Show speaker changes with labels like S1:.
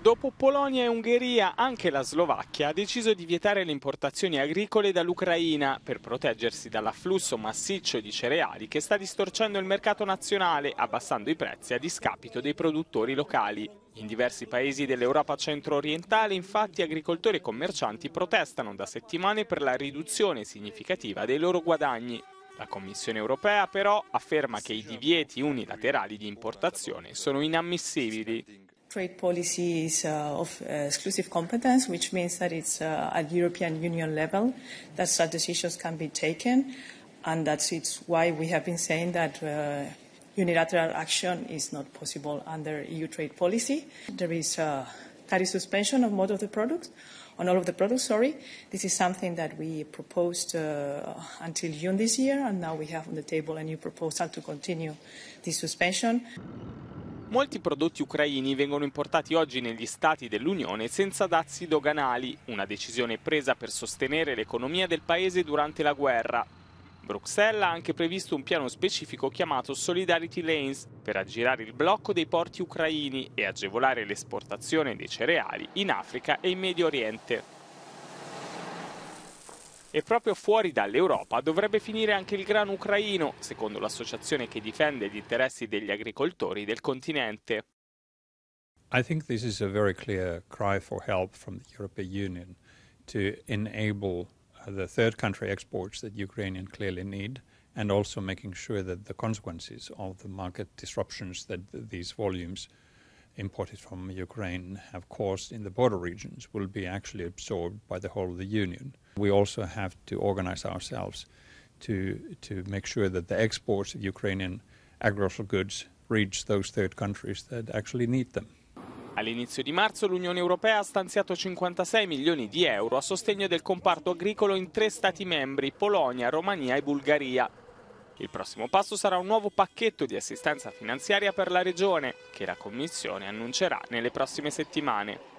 S1: Dopo Polonia e Ungheria, anche la Slovacchia ha deciso di vietare le importazioni agricole dall'Ucraina per proteggersi dall'afflusso massiccio di cereali che sta distorcendo il mercato nazionale, abbassando i prezzi a discapito dei produttori locali. In diversi paesi dell'Europa centro-orientale, infatti, agricoltori e commercianti protestano da settimane per la riduzione significativa dei loro guadagni. La Commissione europea però afferma che i divieti unilaterali di importazione sono inammissibili.
S2: trade policy is uh, of uh, exclusive competence, which means that it's uh, at European Union level that such decisions can be taken. And that's it's why we have been saying that uh, unilateral action is not possible under EU trade policy. There is uh, tariff suspension of most of the products, on all of the products, sorry. This is something that we proposed uh, until June this year, and now we have on the table a new proposal to continue this suspension.
S1: Molti prodotti ucraini vengono importati oggi negli stati dell'Unione senza dazi doganali, una decisione presa per sostenere l'economia del paese durante la guerra. Bruxelles ha anche previsto un piano specifico chiamato Solidarity Lanes per aggirare il blocco dei porti ucraini e agevolare l'esportazione dei cereali in Africa e in Medio Oriente e proprio fuori dall'Europa dovrebbe finire anche il grano ucraino, secondo l'associazione che difende gli interessi degli agricoltori del continente.
S3: I think this is a very clear cry for help from the European Union to enable uh, the third country exports that Ukrainian clearly need and also making sure that the consequences of the market disruptions that these volumes imported from Ukraine have caused in the border regions will be actually absorbed by the whole of the Union. We also have to organize ourselves to, to make sure that the exports of Ukrainian agricultural goods reach those third countries that actually need them.
S1: All'inizio di marzo l'Unione Europea ha stanziato 56 milioni di euro a sostegno del comparto agricolo in tre Stati membri, Polonia, Romania e Bulgaria. Il prossimo passo sarà un nuovo pacchetto di assistenza finanziaria per la Regione, che la Commissione annuncerà nelle prossime settimane.